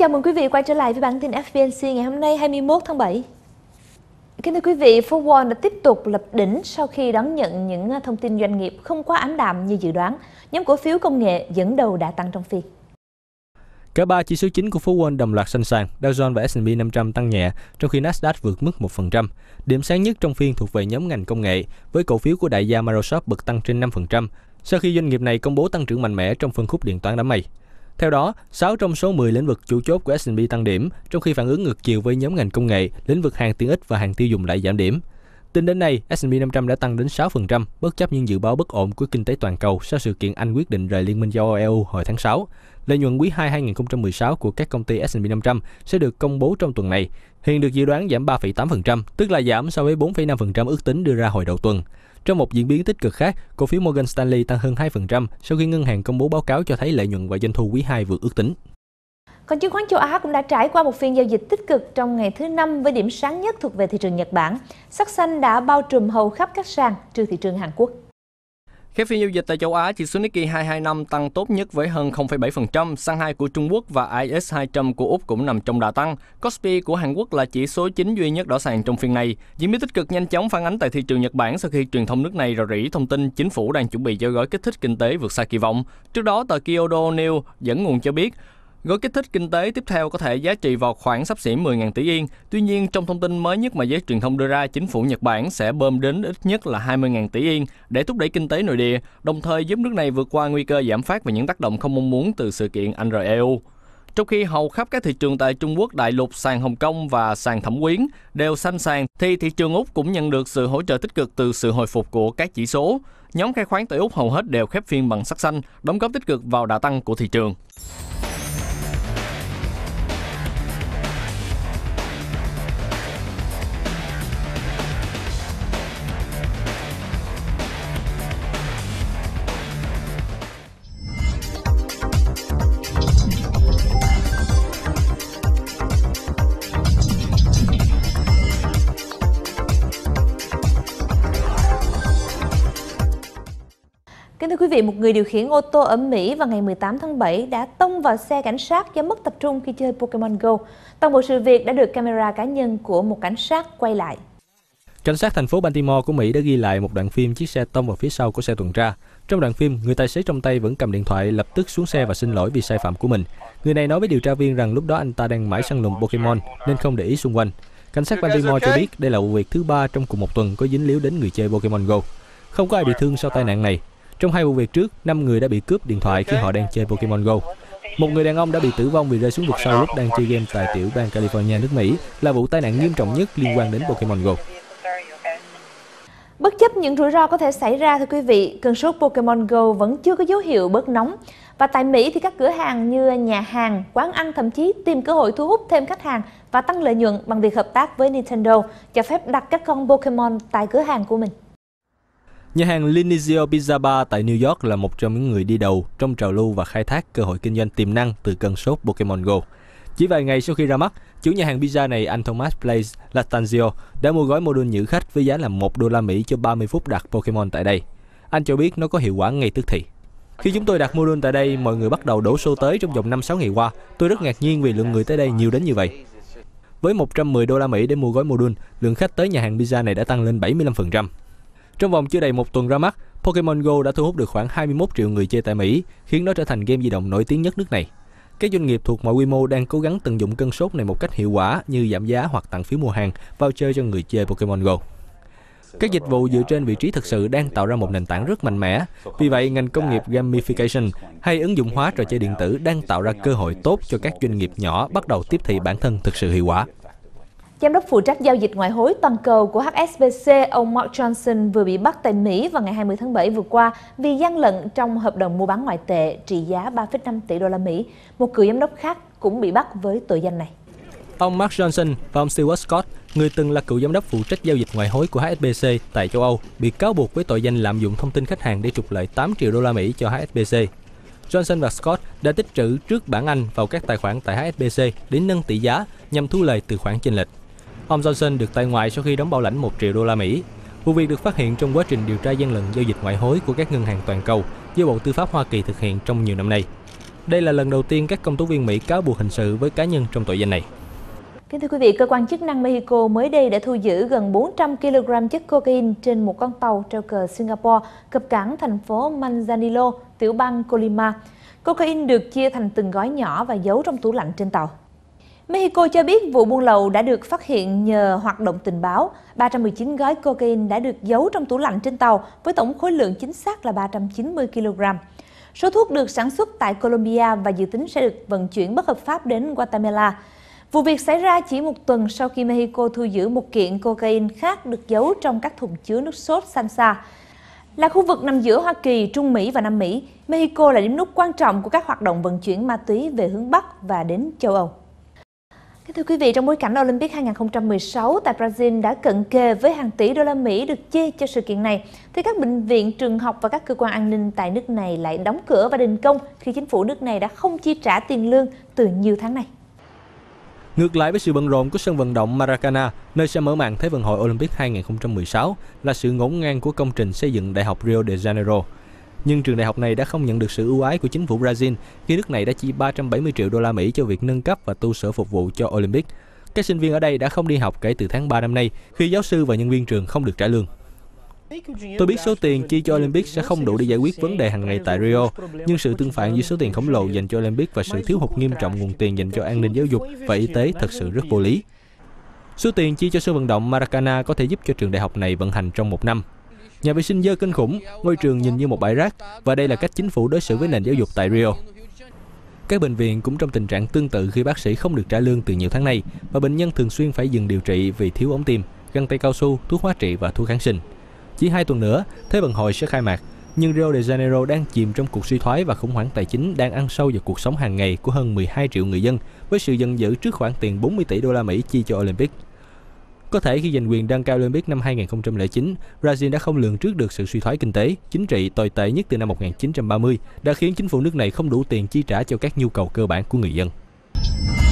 Chào mừng quý vị quay trở lại với bản tin FBNC ngày hôm nay 21 tháng 7. Kính thưa quý vị, phố Wall đã tiếp tục lập đỉnh sau khi đón nhận những à, thông tin doanh nghiệp không quá ám đạm như dự đoán. Nhóm cổ phiếu công nghệ dẫn đầu đã tăng trong phiên. Cả ba chỉ số chính của phú Wall đồng loạt xanh sàn, Dow Jones và S&P 500 tăng nhẹ, trong khi Nasdaq vượt mức 1%. Điểm sáng nhất trong phiên thuộc về nhóm ngành công nghệ, với cổ phiếu của đại gia Microsoft bật tăng trên 5%, sau khi doanh nghiệp này công bố tăng trưởng mạnh mẽ trong phân khúc điện toán đám mây. Theo đó, 6 trong số 10 lĩnh vực chủ chốt của S&P tăng điểm, trong khi phản ứng ngược chiều với nhóm ngành công nghệ, lĩnh vực hàng tiện ích và hàng tiêu dùng lại giảm điểm. Tính đến nay, S&P 500 đã tăng đến 6%, bất chấp những dự báo bất ổn của kinh tế toàn cầu sau sự kiện Anh quyết định rời Liên minh châu Âu EU hồi tháng 6. Lợi nhuận quý 2 2016 của các công ty S&P 500 sẽ được công bố trong tuần này, hiện được dự đoán giảm 3,8%, tức là giảm so với 4,5% ước tính đưa ra hồi đầu tuần. Trong một diễn biến tích cực khác, cổ phiếu Morgan Stanley tăng hơn 2% sau khi ngân hàng công bố báo cáo cho thấy lợi nhuận và doanh thu quý 2 vượt ước tính. Còn chứng khoán châu Á cũng đã trải qua một phiên giao dịch tích cực trong ngày thứ năm với điểm sáng nhất thuộc về thị trường Nhật Bản. Sắc xanh đã bao trùm hầu khắp các sàn trừ thị trường Hàn Quốc. Khép phiên giao dịch tại châu Á, chỉ số Nikkei 225 tăng tốt nhất với hơn 0,7%, Shanghai của Trung Quốc và IS 200 của Úc cũng nằm trong đà tăng. Kospi của Hàn Quốc là chỉ số chính duy nhất đỏ sàn trong phiên này. Diễn biến tích cực nhanh chóng phản ánh tại thị trường Nhật Bản sau khi truyền thông nước này rò rỉ thông tin chính phủ đang chuẩn bị cho gói kích thích kinh tế vượt xa kỳ vọng. Trước đó, tờ Kyodo News dẫn nguồn cho biết, Gói kích thích kinh tế tiếp theo có thể giá trị vào khoảng sắp xỉ 10.000 tỷ yên. Tuy nhiên, trong thông tin mới nhất mà giới truyền thông đưa ra, chính phủ Nhật Bản sẽ bơm đến ít nhất là 20.000 tỷ yên để thúc đẩy kinh tế nội địa, đồng thời giúp nước này vượt qua nguy cơ giảm phát và những tác động không mong muốn từ sự kiện Anh rời EU. Trong khi hầu khắp các thị trường tại Trung Quốc, đại lục, sàn Hồng Kông và sàn Thẩm Quyến đều xanh sàn, thì thị trường Úc cũng nhận được sự hỗ trợ tích cực từ sự hồi phục của các chỉ số. Nhóm khai khoáng tại Úc hầu hết đều khép phiên bằng sắc xanh, đóng góp tích cực vào đà tăng của thị trường. thưa quý vị, một người điều khiển ô tô ở Mỹ vào ngày 18 tháng 7 đã tông vào xe cảnh sát do mất tập trung khi chơi Pokemon Go. Toàn bộ sự việc đã được camera cá nhân của một cảnh sát quay lại. Cảnh sát thành phố Baltimore của Mỹ đã ghi lại một đoạn phim chiếc xe tông vào phía sau của xe tuần tra. Trong đoạn phim, người tài xế trong tay vẫn cầm điện thoại lập tức xuống xe và xin lỗi vì sai phạm của mình. Người này nói với điều tra viên rằng lúc đó anh ta đang mãi săn lùng Pokemon nên không để ý xung quanh. Cảnh sát Baltimore cho biết đây là vụ việc thứ ba trong cùng một tuần có dính líu đến người chơi Pokemon Go. Không có ai bị thương sau tai nạn này, trong hai vụ việc trước, 5 người đã bị cướp điện thoại khi họ đang chơi Pokemon Go. Một người đàn ông đã bị tử vong vì rơi xuống vực sâu lúc đang chơi game tại tiểu bang California nước Mỹ là vụ tai nạn nghiêm trọng nhất liên quan đến Pokemon Go. Bất chấp những rủi ro có thể xảy ra, thưa quý vị, cơn sốt Pokemon Go vẫn chưa có dấu hiệu bớt nóng. Và tại Mỹ thì các cửa hàng như nhà hàng, quán ăn thậm chí tìm cơ hội thu hút thêm khách hàng và tăng lợi nhuận bằng việc hợp tác với Nintendo, cho phép đặt các con Pokemon tại cửa hàng của mình. Nhà hàng Linizio Pizza Bar tại New York là một trong những người đi đầu trong trào lưu và khai thác cơ hội kinh doanh tiềm năng từ cơn sốt Pokemon Go. Chỉ vài ngày sau khi ra mắt, chủ nhà hàng pizza này anh Thomas Place Latanzio đã mua gói module nhữ khách với giá là 1 đô la Mỹ cho 30 phút đặt Pokemon tại đây. Anh cho biết nó có hiệu quả ngay tức thì. Khi chúng tôi đặt module tại đây, mọi người bắt đầu đổ xô tới trong vòng 5-6 ngày qua. Tôi rất ngạc nhiên vì lượng người tới đây nhiều đến như vậy. Với 110 đô la Mỹ để mua gói module, lượng khách tới nhà hàng pizza này đã tăng lên 75%. Trong vòng chưa đầy một tuần ra mắt, Pokemon Go đã thu hút được khoảng 21 triệu người chơi tại Mỹ, khiến nó trở thành game di động nổi tiếng nhất nước này. Các doanh nghiệp thuộc mọi quy mô đang cố gắng tận dụng cơn sốt này một cách hiệu quả như giảm giá hoặc tặng phiếu mua hàng, voucher cho người chơi Pokemon Go. Các dịch vụ dựa trên vị trí thực sự đang tạo ra một nền tảng rất mạnh mẽ. Vì vậy, ngành công nghiệp gamification hay ứng dụng hóa trò chơi điện tử đang tạo ra cơ hội tốt cho các doanh nghiệp nhỏ bắt đầu tiếp thị bản thân thực sự hiệu quả. Giám đốc phụ trách giao dịch ngoại hối toàn cầu của HSBC, ông Mark Johnson vừa bị bắt tại Mỹ vào ngày 20 tháng 7 vừa qua vì gian lận trong hợp đồng mua bán ngoại tệ trị giá 3,5 tỷ đô la Mỹ. Một cựu giám đốc khác cũng bị bắt với tội danh này. Ông Mark Johnson và ông Stewart Scott, người từng là cựu giám đốc phụ trách giao dịch ngoại hối của HSBC tại châu Âu, bị cáo buộc với tội danh lạm dụng thông tin khách hàng để trục lợi 8 triệu đô la Mỹ cho HSBC. Johnson và Scott đã tích trữ trước bản Anh vào các tài khoản tại HSBC để nâng tỷ giá nhằm thu lời từ khoản chênh lệch. Ông Johnson được tại ngoại sau khi đóng bảo lãnh 1 triệu đô la Mỹ. Vụ việc được phát hiện trong quá trình điều tra gian lận giao dịch ngoại hối của các ngân hàng toàn cầu do Bộ Tư pháp Hoa Kỳ thực hiện trong nhiều năm nay. Đây là lần đầu tiên các công tố viên Mỹ cáo buộc hình sự với cá nhân trong tội danh này. Kính thưa quý vị, cơ quan chức năng Mexico mới đây đã thu giữ gần 400 kg chất cocaine trên một con tàu treo cờ Singapore cập cảng thành phố Manzanillo, tiểu bang Colima. Cocaine được chia thành từng gói nhỏ và giấu trong tủ lạnh trên tàu. Mexico cho biết vụ buôn lậu đã được phát hiện nhờ hoạt động tình báo. 319 gói cocaine đã được giấu trong tủ lạnh trên tàu với tổng khối lượng chính xác là 390 kg. Số thuốc được sản xuất tại Colombia và dự tính sẽ được vận chuyển bất hợp pháp đến Guatemala. Vụ việc xảy ra chỉ một tuần sau khi Mexico thu giữ một kiện cocaine khác được giấu trong các thùng chứa nước sốt salsa. Là khu vực nằm giữa Hoa Kỳ, Trung Mỹ và Nam Mỹ, Mexico là điểm nút quan trọng của các hoạt động vận chuyển ma túy về hướng Bắc và đến châu Âu. Thưa quý vị, trong bối cảnh Olympic 2016 tại Brazil đã cận kề với hàng tỷ đô la Mỹ được chi cho sự kiện này, thì các bệnh viện, trường học và các cơ quan an ninh tại nước này lại đóng cửa và đình công khi chính phủ nước này đã không chi trả tiền lương từ nhiều tháng nay. Ngược lại với sự bận rộn của sân vận động Maracana, nơi sẽ mở màn Thế vận hội Olympic 2016, là sự ngổn ngang của công trình xây dựng Đại học Rio de Janeiro – nhưng trường đại học này đã không nhận được sự ưu ái của chính phủ Brazil khi nước này đã chi 370 triệu đô la Mỹ cho việc nâng cấp và tu sửa phục vụ cho Olympic. Các sinh viên ở đây đã không đi học kể từ tháng 3 năm nay khi giáo sư và nhân viên trường không được trả lương. Tôi biết số tiền chi cho Olympic sẽ không đủ để giải quyết vấn đề hàng ngày tại Rio, nhưng sự tương phản giữa số tiền khổng lồ dành cho Olympic và sự thiếu hụt nghiêm trọng nguồn tiền dành cho an ninh giáo dục và y tế thật sự rất vô lý. Số tiền chi cho sân vận động Maracana có thể giúp cho trường đại học này vận hành trong một năm. Nhà vệ sinh dơ kinh khủng, ngôi trường nhìn như một bãi rác và đây là cách chính phủ đối xử với nền giáo dục tại Rio. Các bệnh viện cũng trong tình trạng tương tự khi bác sĩ không được trả lương từ nhiều tháng nay và bệnh nhân thường xuyên phải dừng điều trị vì thiếu ống tim, găng tay cao su, thuốc hóa trị và thuốc kháng sinh. Chỉ hai tuần nữa, Thế vận hội sẽ khai mạc, nhưng Rio de Janeiro đang chìm trong cuộc suy thoái và khủng hoảng tài chính đang ăn sâu vào cuộc sống hàng ngày của hơn 12 triệu người dân với sự giận dữ trước khoản tiền 40 tỷ đô la Mỹ chi cho Olympic. Có thể khi giành quyền đăng cao Olympic năm 2009, Brazil đã không lường trước được sự suy thoái kinh tế, chính trị tồi tệ nhất từ năm 1930 đã khiến chính phủ nước này không đủ tiền chi trả cho các nhu cầu cơ bản của người dân.